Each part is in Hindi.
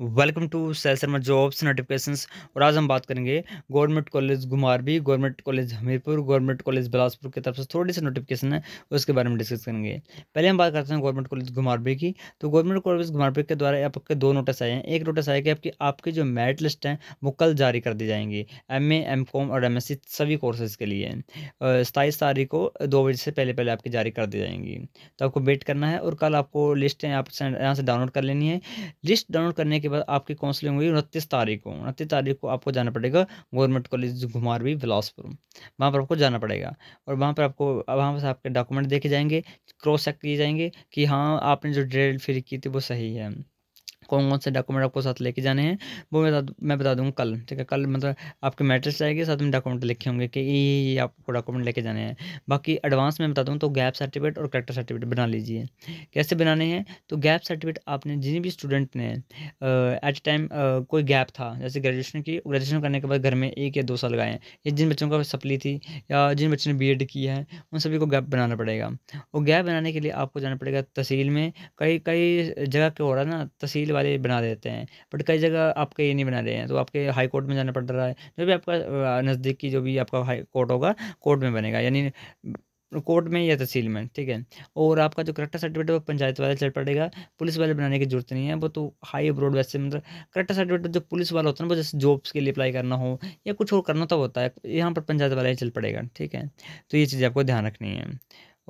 वेलकम टू सेल शर्मा जॉब्स नोटिफिकेशंस और आज हम बात करेंगे गवर्नमेंट कॉलेज घुमारवी government college Hamirpur government college Bilaspur की तरफ से थोड़ी सी नोटिफिकेशन है उसके बारे में डिस्कस करेंगे पहले हम बात करते हैं गवर्नमेंट कॉलेज घुमारवी की तो गवर्नमेंट कॉलेज घुमारवी के द्वारा आपके दो नोटिस आए हैं एक नोटिस आया कि आपकी आपकी जो मेरिट लिस्ट है वो कल जारी कर दी जाएंगी एम एम कॉम और एम सभी कोर्सेज के लिए सताईस तारीख को दो बजे से पहले पहले आपकी जारी कर दी जाएंगी तो आपको वेट करना है और कल आपको लिस्ट आप यहाँ से डाउनलोड कर लेनी है लिस्ट डाउनलोड करने के के बाद आपकी काउंसलिंग होगी उनतीस तारीख को उनतीस तारीख को आपको जाना पड़ेगा गवर्नमेंट कॉलेज घुमारवी बिलासपुर वहाँ पर आपको जाना पड़ेगा और वहाँ पर आपको वहाँ पर आपके डॉक्यूमेंट देखे जाएंगे क्रॉस चेक किए जाएंगे कि हाँ आपने जो ड्रेल फ्री की थी वो सही है कौन कौन से डॉक्यूमेंट आपको साथ लेके जाने हैं वो मैं बता मैं बता दूँगा कल ठीक है कल मतलब आपके मैट्रिक्स आएगी साथ में डॉक्यूमेंट लिखे होंगे कि ये आपको डॉक्यूमेंट लेके जाने हैं बाकी एडवांस में बता दूँ तो गैप सर्टिफिकेट और करेक्टर सर्टिफिकेट बना लीजिए कैसे बनाने हैं तो गैप सर्टिफिकेट आपने जिन भी स्टूडेंट ने एट टाइम कोई गैप था जैसे ग्रेजुएशन की ग्रेजुएशन करने के बाद घर में एक या दो साल लगाए या जिन बच्चों का सप्ली थी या जिन बच्चों ने बी की है उन सभी को गैप बनाना पड़ेगा और गैप बनाने के लिए आपको जाना पड़ेगा तहसील में कई कई जगह के हो रहा है ना तहसील वाले बना देते हैं बट कई जगह आपके ये नहीं बना रहे हैं तो आपके हाई कोर्ट में जाना पड़ रहा है जो भी आपका नज़दीकी जो भी आपका हाई कोर्ट होगा कोर्ट में बनेगा यानी कोर्ट में या तहसील में ठीक है और आपका जो करेक्टर सर्टिफिकेट वो पंचायत वाले चल पड़ेगा पुलिस वाले बनाने की जरूरत नहीं है वो तो हाई अब्रोड वैसे मतलब करेक्टर सर्टिफिकेट जो पुलिस वाला होता है ना वो जैसे जॉब्स के लिए अप्लाई करना हो या कुछ और करना तो होता है यहाँ पर पंचायत वाला ही चल पड़ेगा ठीक है तो ये चीज़ आपको ध्यान रखनी है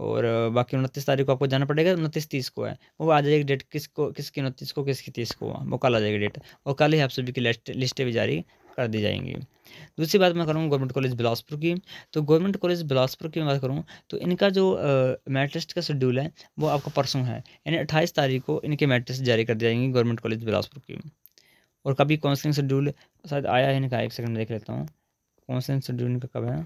और बाकी उनतीस तारीख को आपको जाना पड़ेगा उनतीस तीस को है वो आ जाएगी डेट किसको किसकी उनतीस को किसकी तीस को वो कल आ जाएगी डेट और कल ही आप सभी की लिस्ट लिस्टें भी जारी कर दी जाएंगी दूसरी बात मैं करूँ गवर्नमेंट कॉलेज बिलासपुर की तो गवर्नमेंट कॉलेज बिलासपुर की बात करूँ तो इनका जो मेरिट लिस्ट का शेड्यूल है वो आपका परसों है यानी अट्ठाईस तारीख को इनके मेरिट लिस्ट जारी कर दी जाएंगी गवर्नमेंट कॉलेज बिलासपुर की और कभी काउंसलिंग शेड्यूल शायद आया है इनका एक सेकंड देख लेता हूँ काउंसलिंग शेड्यूल इनका कब है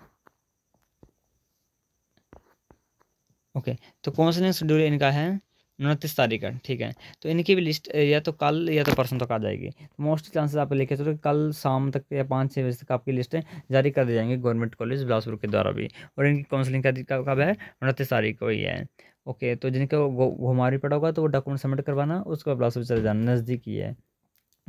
ओके तो दिन शेड्यूल इनका है उनतीस तारीख का ठीक है तो इनकी भी लिस्ट या तो कल या तो परसों तक आ जाएगी मोस्ट चांसेस आप लिखे चलो तो कल शाम तक या पाँच छः बजे तक आपकी लिस्ट जारी कर दी जाएंगी गवर्नमेंट कॉलेज बिलासपुर के द्वारा भी और इनकी काउंसलिंग का कब है उनतीस तारीख को ही है ओके तो जिनका घुमारी पड़ा होगा तो वो डॉक्यूमेंट सबमिट करवाना उसको बिलासपुर चले जाना नज़दीक ही है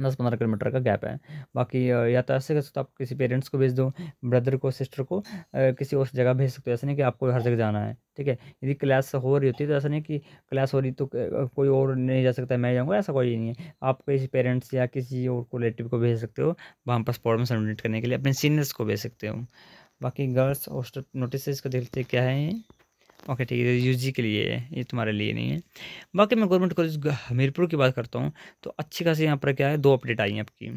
दस पंद्रह किलोमीटर का गैप है बाकी या तो ऐसे कर सकते हो आप किसी पेरेंट्स को भेज दो ब्रदर को सिस्टर को किसी और जगह भेज सकते हो ऐसा नहीं कि आपको हर जगह जाना है ठीक है यदि क्लास हो रही होती है तो ऐसा नहीं कि क्लास हो रही तो कोई और नहीं जा सकता मैं जाऊँगा ऐसा कोई नहीं है आप किसी पेरेंट्स या किसी और रिलेटिव को भेज सकते हो वहाँ पर स्पॉट में सबमिट करने के लिए अपने सीनियर्स को भेज सकते हो बाकी गर्ल्स हॉस्टल नोटिस को देखते क्या है ओके ठीक है जी के लिए है ये तुम्हारे लिए नहीं है बाकी मैं गवर्नमेंट कॉलेज हमीरपुर की बात करता हूँ तो अच्छी खासी यहाँ पर क्या है दो अपडेट आई हैं आपकी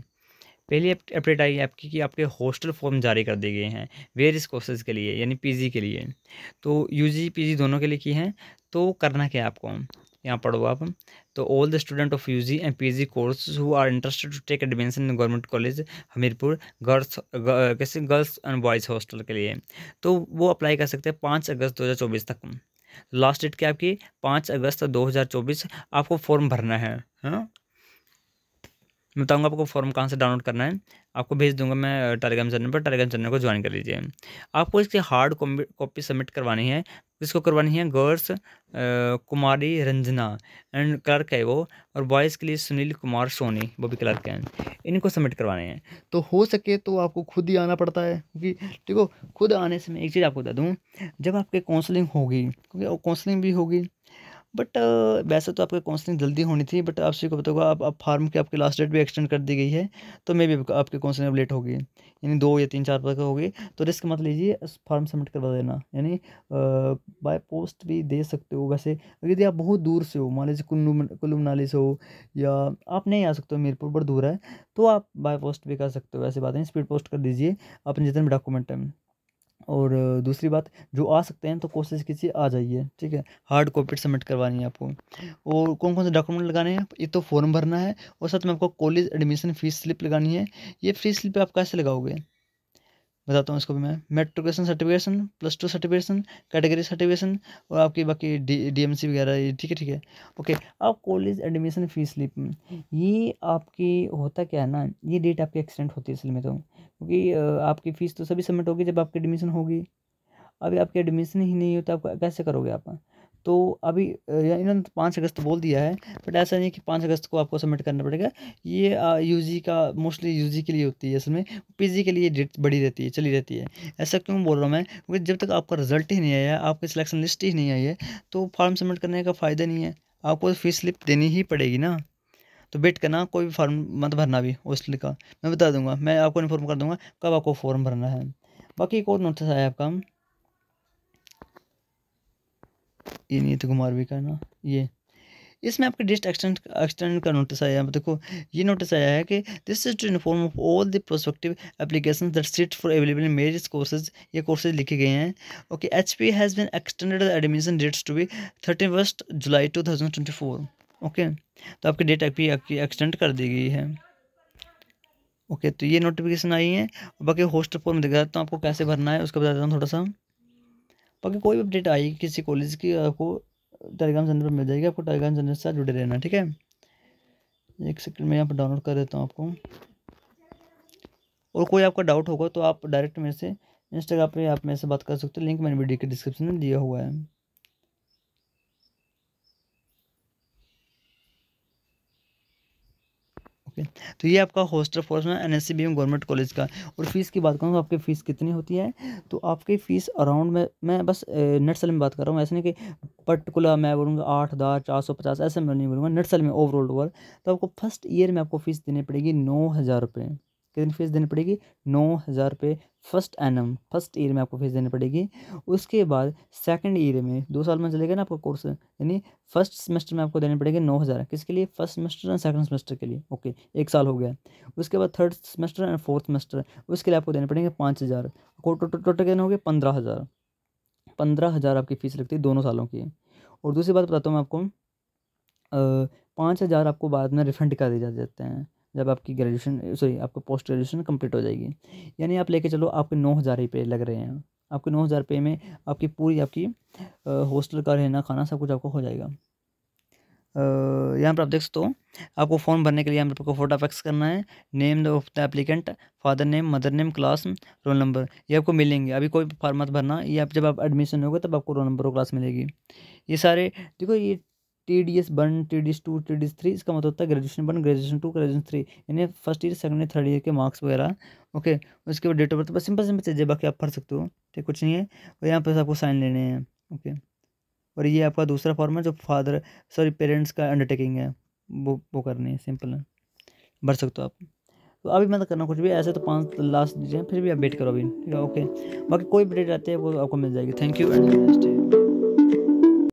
पहली अपडेट आई है आपकी कि आपके हॉस्टल फॉर्म जारी कर दिए गए हैं वेरियस कोर्सेज के लिए यानी पीजी के लिए तो यूजी पीजी दोनों के लिए की हैं तो करना क्या है आपको यहाँ पढ़ो आप तो all the student of UG and PG course who are interested to take admission in government college Hamirpur girls कैसे गर्ल्स एंड बॉयज़ हॉस्टल के लिए तो वो अप्लाई कर सकते हैं पाँच अगस्त दो तक लास्ट डेट क्या आपकी पाँच अगस्त 2024 आपको फॉर्म भरना है हाँ? मैं बताऊँगा आपको फॉर्म कहाँ से डाउनलोड करना है आपको भेज दूंगा मैं टेलीग्राम चैनल पर टेलीग्राम चैनल को ज्वाइन कर लीजिए आपको इसकी हार्ड कॉपी सबमिट करवानी है किसको करवानी है girls Kumari Ranjana and clerk है वो और बॉयज़ के लिए सुनील कुमार सोनी वो भी क्लर्क हैं इनको सबमिट करवाने हैं तो हो सके तो आपको खुद ही आना पड़ता है क्योंकि देखो खुद आने से मैं एक चीज़ आपको बता दूँ जब आपके काउंसलिंग होगी क्योंकि काउंसलिंग भी होगी बट uh, वैसे तो आपकी काउंसलिंग जल्दी होनी थी बट आपसे को बताऊँगा आप, आप फार्म की आपकी लास्ट डेट भी एक्सटेंड कर दी गई है तो मे भी आपकी काउंसलिंग अब लेट होगी यानी दो या तीन चार बजे होगी तो रिस्क मत लीजिए फार्म सबमिट करवा देना यानी बाय uh, पोस्ट भी दे सकते हो वैसे यदि आप बहुत दूर से हो मान लीजिए कुल्लू कुल्लू मनाली से हो या आप नहीं आ सकते हो मीरपुर बट दूर है तो आप बाय पोस्ट भी कर सकते हो ऐसी बात नहीं स्पीड पोस्ट कर दीजिए अपने जितने भी डॉक्यूमेंट हैं और दूसरी बात जो आ सकते हैं तो कोशिश कीजिए आ जाइए ठीक है हार्ड कॉपी सबमिट करवानी है आपको और कौन कौन से डॉक्यूमेंट लगाने हैं ये तो फॉर्म भरना है और साथ में आपको कॉलेज एडमिशन फीस स्लिप लगानी है ये फीस स्लिप आप कैसे लगाओगे बताता हूँ इसको भी मैं matriculation certification plus two certification category certification और आपकी बाकी डी डी एम सी वगैरह ये ठीक है ठीक है ओके अब कॉलेज एडमिशन फीस स्लिप ये आपकी होता क्या है ना ये डेट आपकी एक्सीडेंट होती है असल में तो क्योंकि आपकी फ़ीस तो सभी सबमिट होगी जब आपकी एडमिशन होगी अभी आपकी एडमिशन ही नहीं हो तो आप कैसे करोगे आप तो अभी इन्होंने तो पाँच अगस्त बोल दिया है बट ऐसा नहीं कि पाँच अगस्त को आपको सबमिट करना पड़ेगा ये यू का मोस्टली यू के लिए होती है इसमें पी के लिए डेट बढ़ी रहती है चली रहती है ऐसा क्यों बोल रहा हूँ मैं क्योंकि जब तक आपका रिजल्ट ही नहीं आया आपकी सिलेक्शन लिस्ट ही नहीं आई है तो फॉर्म सबमिट करने का फ़ायदा नहीं है आपको फीस तो स्लिप देनी ही पड़ेगी ना तो वेट करना कोई भी फॉर्म मत भरना भी उस का मैं बता दूंगा मैं आपको इन्फॉर्म कर दूंगा कब आपको फॉर्म भरना है बाकी एक और नोटिस आया आपका ये नहीं तो कुमार भी करना ये इसमें आपके डिस्ट एक्सटेंड एक्सटेंड का नोटिस आया है देखो ये नोटिस आया है कि this is to inform of all the prospective application that seat for available merits courses ये कोर्सेज लिखे गए हैं okay H P has been extended admission dates to be thirty first July two thousand twenty four okay तो आपकी डेट अभी आपकी एक्सटेंड कर दी गई है ओके okay, तो ये नोटिफिकेशन आई है बाकी होस्ट फॉर्म दिखा देता हूँ आपको कैसे भरना है उसको बता देता हूँ थोड़ा सा बाकी कोई भी अपडेट आएगी किसी कॉलेज की आपको टेलीग्राम सेंटर पर मिल जाएगी आपको टेलीग्राम चैनल से जुड़े रहना ठीक है एक सेकंड में यहाँ पर डाउनलोड कर देता हूँ आपको और कोई आपका डाउट होगा तो आप डायरेक्ट मेरे से इंस्टाग्राम पे आप मेरे से बात कर सकते हो लिंक मैंने वीडियो के डिस्क्रिप्शन में दिया हुआ है ओके तो ये आपका हॉस्टल फोर्स में एन एस गवर्नमेंट कॉलेज का और फीस की बात करूँ तो आपकी फ़ीस कितनी होती है तो आपकी फ़ीस अराउंड में मैं बस नेट सेल में बात कर रहा हूँ ऐसे नहीं कि पर्टिकुलर मैं बोलूँगा आठ हज़ार चार सौ पचास ऐसे मैं नहीं बोलूँगा नेट सेल में ओवरऑल ओवर तो आपको फर्स्ट ईयर में आपको फ़ीस देनी पड़ेगी नौ हज़ार रुपये कितनी फीस देनी पड़ेगी नौ हज़ार रुपये फर्स्ट एनम फर्स्ट ईयर में आपको फीस देनी पड़ेगी उसके बाद सेकंड ईयर में दो साल में चलेगा ना आपका कोर्स यानी फर्स्ट सेमेस्टर में आपको देने पड़ेंगे नौ हज़ार किसके लिए first semester and second semester के लिए ओके एक साल हो गया उसके बाद third semester and fourth semester उसके लिए आपको देने पड़ेंगे पाँच हज़ार टोटल कितने हो गए पंद्रह हज़ार पंद्रह हज़ार आपकी फ़ीस लगती है दोनों सालों की और दूसरी बात बताता हूँ मैं आपको पाँच हज़ार आपको बाद में रिफंड कर दिया जाते हैं जब आपकी ग्रेजुएशन सॉरी आपको पोस्ट ग्रेजुएशन कंप्लीट हो जाएगी यानी आप लेके चलो आपके नौ हज़ार रुपये लग रहे हैं आपके नौ हज़ार रुपये में आपकी पूरी आपकी हॉस्टल का रहना खाना सब कुछ आपको हो जाएगा यहाँ पर आप देख सकते हो आपको फॉर्म भरने के लिए यहाँ पर आपको फोटो फैक्स करना है name of the applicant father name mother name class roll number ये आपको मिलेंगे अभी कोई फॉर्म भरना ये आप जब आप एडमिशन होगा तब आपको रोल नंबर और क्लास मिलेगी ये सारे देखो ये T D S one T D S two T D S three इसका मतलब होता है graduation one graduation two graduation three यानी first year second year third year के मार्क्स वगैरह ओके उसके बाद डेट ऑफ बर्थ बस सिंपल सिंपल चीज़ें बाकी आप पढ़ सकते हो ठीक कुछ नहीं है और यहाँ पर आपको साइन लेने हैं ओके और ये आपका दूसरा फॉर्म है जो फादर सॉरी पेरेंट्स का अंडरटेकिंग है वो वो करनी है सिंपल है भर सकते हो आप तो अभी मत करना कुछ भी ऐसे तो पाँच लास्ट दीजिए फिर भी आप वेट करो अभी ठीक है ओके बाकी कोई भी डेट आते हैं वो आपको मिल जाएगी थैंक यू एंड